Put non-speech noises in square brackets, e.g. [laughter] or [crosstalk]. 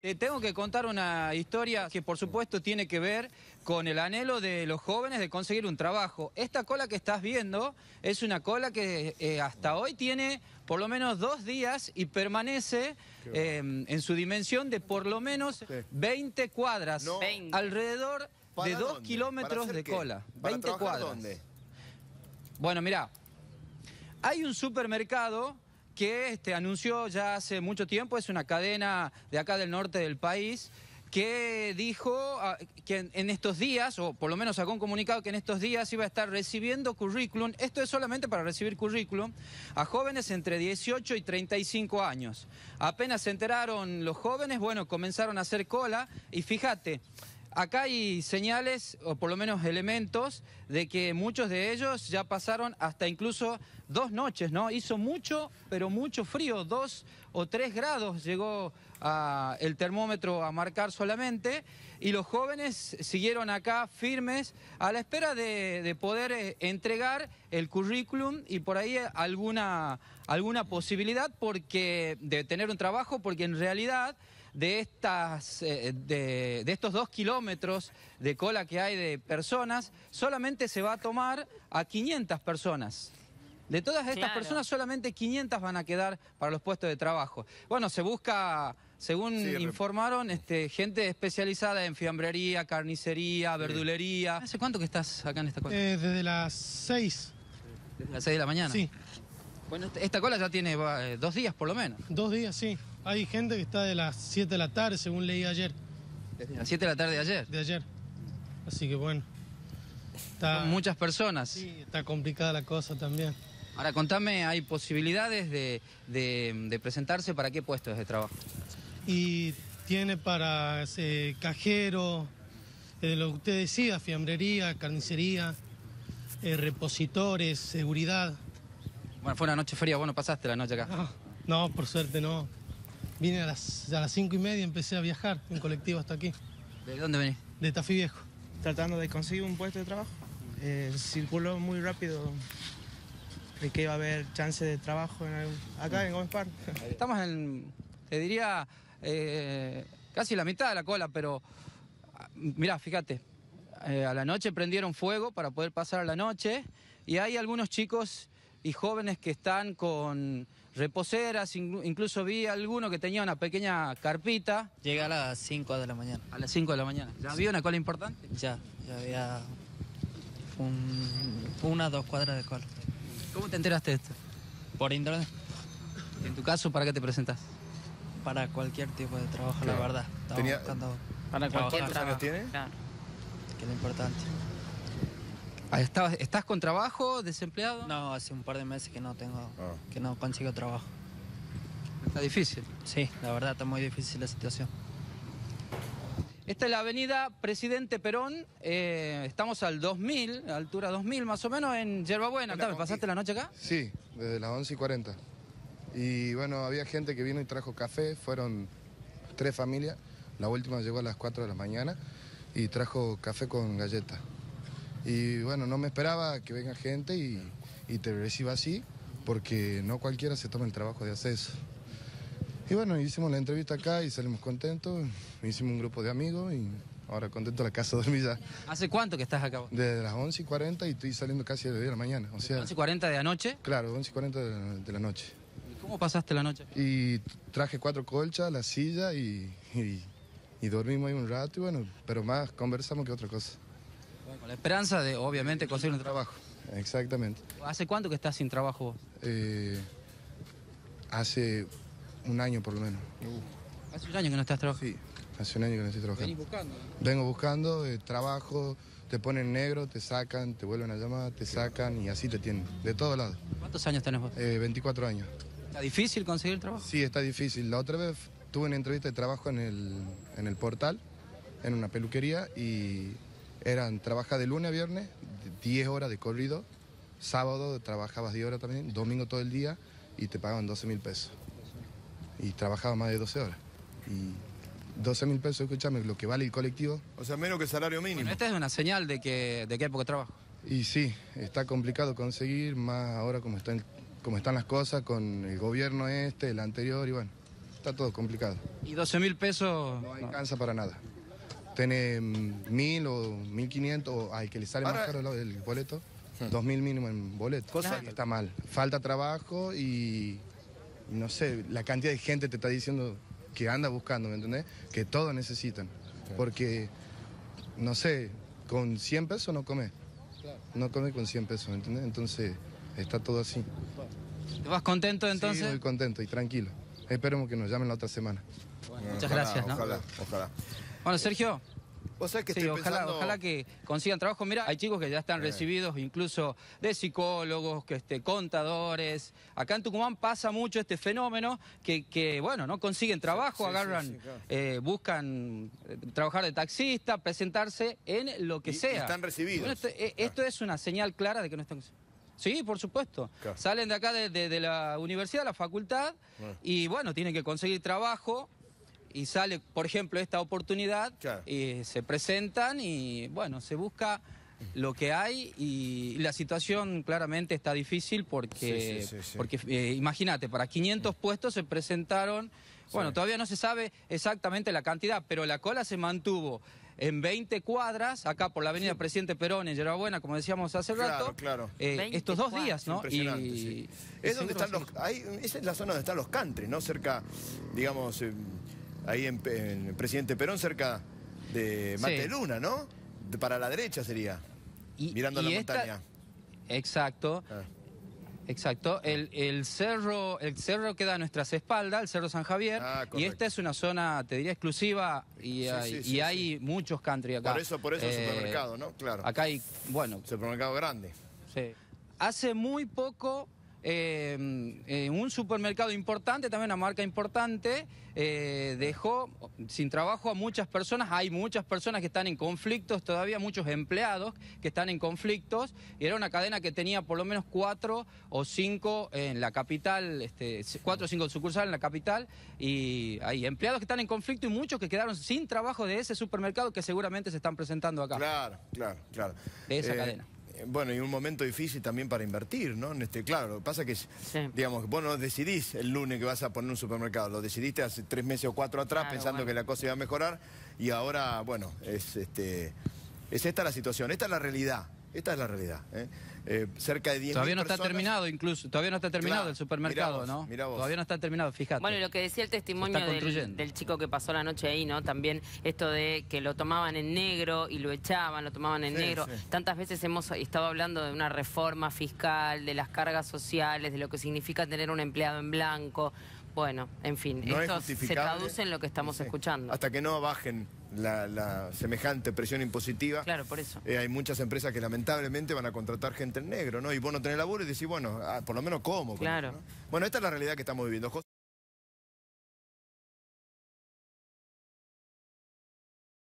Te tengo que contar una historia que por supuesto tiene que ver con el anhelo de los jóvenes de conseguir un trabajo. Esta cola que estás viendo es una cola que eh, hasta hoy tiene por lo menos dos días y permanece eh, en su dimensión de por lo menos 20 cuadras, alrededor de dos kilómetros de cola. 20 cuadras. Dónde? Bueno, mira, hay un supermercado que este, anunció ya hace mucho tiempo, es una cadena de acá del norte del país, que dijo ah, que en, estos días, o por lo menos sacó un comunicado que en estos días iba a estar recibiendo currículum, esto es solamente para recibir currículum, a jóvenes entre 18 y 35 años. Apenas se enteraron los jóvenes, bueno, comenzaron a hacer cola y fíjate, Acá hay señales, o por lo menos elementos, de que muchos de ellos ya pasaron hasta incluso dos noches, ¿no? Hizo mucho, pero mucho frío, dos o tres grados llegó el termómetro a marcar solamente, y los jóvenes siguieron acá firmes a la espera de, poder eh, entregar el currículum y por ahí alguna, alguna posibilidad porque, de tener un trabajo, porque en realidad de, estas, eh, de, estos dos kilómetros de cola que hay de personas, solamente se va a tomar a 500 personas. De todas estas personas, solamente 500 van a quedar para los puestos de trabajo. Bueno, se busca según informaron, este, gente especializada en fiambrería, carnicería, verdulería. ¿Hace cuánto que estás acá en esta cola? Eh, desde las 6. ¿Desde las 6 de la mañana? Sí. Bueno, esta cola ya tiene eh, dos días por lo menos. Dos días, sí. Hay gente que está de las 7 de la tarde, según leí ayer. ¿Desde las 7 de la tarde de ayer? De ayer. Así que bueno. muchas personas. Sí, está complicada la cosa también. Ahora, contame, ¿hay posibilidades de, presentarse para qué puestos de trabajo? Y tiene para cajero, eh, lo que usted decía, fiambrería, carnicería, eh, repositores, seguridad. Bueno, fue una noche fría, bueno, pasaste la noche acá. no por suerte no. Vine a las, a las cinco y media, empecé a viajar en colectivo hasta aquí. ¿De dónde venís? De Tafí Viejo. Tratando de conseguir un puesto de trabajo. Eh, circuló muy rápido. Creí que iba a haber chance de trabajo acá en Gómez Park. [laughs] Estamos en, te diría, eh, casi la mitad de la cola, pero ah, mirá, fíjate, eh, a la noche prendieron fuego para poder pasar a la noche y hay algunos chicos y jóvenes que están con reposeras, incluso vi alguno que tenía una pequeña carpita. llega a las 5 de la mañana. A las 5 de la mañana. había una cola importante? Ya, ya había un, una, dos cuadras de cola. ¿Cómo te enteraste de esto? Por internet. ¿En tu caso para qué te presentas? Para cualquier tipo de trabajo, la verdad. Tenía... Para cualquier ¿Cuántos años tiene? Claro. Que es lo importante. Ah, ¿Estás, con trabajo, desempleado? No, hace un par de meses que no tengo, ah. que no consigo trabajo. Está difícil. Sí, la verdad está muy difícil la situación. Esta es la avenida Presidente Perón, eh, estamos al 2000, altura 2000 más o menos, en Yerbabuena. ¿Pasaste la noche acá? Sí, desde las 11 y 40. Y bueno, había gente que vino y trajo café, fueron tres familias, la última llegó a las 4 de la mañana y trajo café con galletas. Y bueno, no me esperaba que venga gente y, te reciba así, porque no cualquiera se toma el trabajo de hacer eso. Y bueno, hicimos la entrevista acá y salimos contentos, hicimos un grupo de amigos y ahora contento la casa [laughs] dormida. ¿Hace cuánto que estás acá Desde las 11 y 40 y estoy saliendo casi de la mañana. O sea, ¿11 y 40 de la noche? Claro, 11 y 40 de, la noche. ¿Y cómo pasaste la noche? Y traje cuatro colchas, la silla y, y, y dormimos ahí un rato y bueno, pero más conversamos que otra cosa con la esperanza de, obviamente, conseguir un trabajo. Exactamente. ¿Hace cuánto que estás sin trabajo vos? Eh, hace un año por lo menos. Uh. ¿Hace un año que no estás trabajando? Sí, hace un año que no estoy trabajando. buscando? Vengo buscando eh, trabajo, te ponen negro, te sacan, te vuelven a llamar, te sacan y así te tienen, de todos lados. ¿Cuántos años tenés vos? 24 eh, años. ¿Está difícil conseguir trabajo? Sí, está difícil. La otra vez tuve una entrevista de trabajo en el, en el portal, en una peluquería y eran, trabaja de lunes a viernes, 10 horas de corrido, sábado trabajabas 10 horas también, domingo todo el día y te pagaban 12 mil pesos. Y trabajaba más de 12 horas. Y 12 mil pesos, escúchame, lo que vale el colectivo. O sea, menos que salario mínimo. esta es una señal de que de qué época trabajo. Y sí, está complicado conseguir, más ahora como están, como están las cosas con el gobierno este, el anterior, y bueno, está todo complicado. ¿Y 12 mil pesos? No alcanza para nada tiene mil o mil quinientos, al que le sale más caro el, boleto, hmm. dos mil mínimo en boleto. Cosa está mal. Falta trabajo y no sé, la cantidad de gente te está diciendo que anda buscando, ¿me entendés? Que todos necesitan. Porque, no sé, con 100 pesos no come, No come con 100 pesos, ¿me entendés? Entonces, está todo así. ¿Te vas contento entonces? muy contento y tranquilo. Esperemos que nos llamen la otra semana. Muchas gracias, ¿no? Ojalá, ojalá. Bueno, Sergio. ojalá, que consigan trabajo. Mira, hay chicos que ya están eh. recibidos incluso de psicólogos, que este, contadores. Acá en Tucumán pasa mucho este fenómeno que, bueno, no consiguen trabajo, agarran, eh, buscan eh, trabajar de taxista, presentarse en lo que sea. Y están recibidos. esto, es una señal clara de que no están... Sí, por supuesto. Salen de acá de, la universidad, la facultad, y bueno, tienen que conseguir trabajo y sale, por ejemplo, esta oportunidad, eh, se presentan y bueno, se busca lo que hay y la situación claramente está difícil porque, porque eh, imagínate, para 500 mm. puestos se presentaron, bueno, todavía no se sabe exactamente la cantidad, pero la cola se mantuvo en 20 cuadras, acá por la avenida Presidente Perón en Llorabuena, como decíamos hace rato, claro. Eh, estos dos días, ¿no? Es donde están los, esa es la zona donde están los cantres ¿no? Cerca, digamos, em, ahí en, Presidente Perón, cerca de Mateluna, ¿no? para la derecha sería, mirando la montaña. Exacto. Ah. Exacto, el, cerro el cerro queda a nuestras espaldas, el cerro San Javier, ah, y esta es una zona, te diría, exclusiva y, hay, muchos country acá. Por eso, por eso eh, supermercado, ¿no? Claro. Acá hay, bueno. Supermercado grande. Sí. Hace muy poco eh, eh, un supermercado importante, también una marca importante, eh, dejó sin trabajo a muchas personas, hay muchas personas que están en conflictos, todavía muchos empleados que están en conflictos, y era una cadena que tenía por lo menos cuatro o cinco en la capital, este, cuatro o cinco sucursales en la capital, y hay empleados que están en conflicto y muchos que quedaron sin trabajo de ese supermercado que seguramente se están presentando acá. Claro, claro, claro. De esa cadena bueno, y un momento difícil también para invertir, ¿no? este, claro, lo que pasa es que, digamos, vos no decidís el lunes que vas a poner un supermercado, lo decidiste hace tres meses o cuatro atrás pensando que la cosa iba a mejorar y ahora, bueno, es, este, es esta la situación, esta es la realidad. Esta es la realidad. ¿eh? Eh, cerca de 10 Todavía no está terminado, incluso. Todavía no está terminado el supermercado, ¿no? Todavía no está terminado, fíjate. Bueno, lo que decía el testimonio del, chico que pasó la noche ahí, ¿no? También esto de que lo tomaban en negro y lo echaban, lo tomaban en negro. Tantas veces hemos estado hablando de una reforma fiscal, de las cargas sociales, de lo que significa tener un empleado en blanco. Bueno, en fin, se traduce en lo que estamos escuchando. Hasta que no bajen la, semejante presión impositiva. Claro, por eso. Eh, hay muchas empresas que lamentablemente van a contratar gente en negro, ¿no? Y vos no tenés laburo y decís, bueno, ah, por lo menos ¿cómo? Claro. Bueno, esta es la realidad que estamos viviendo.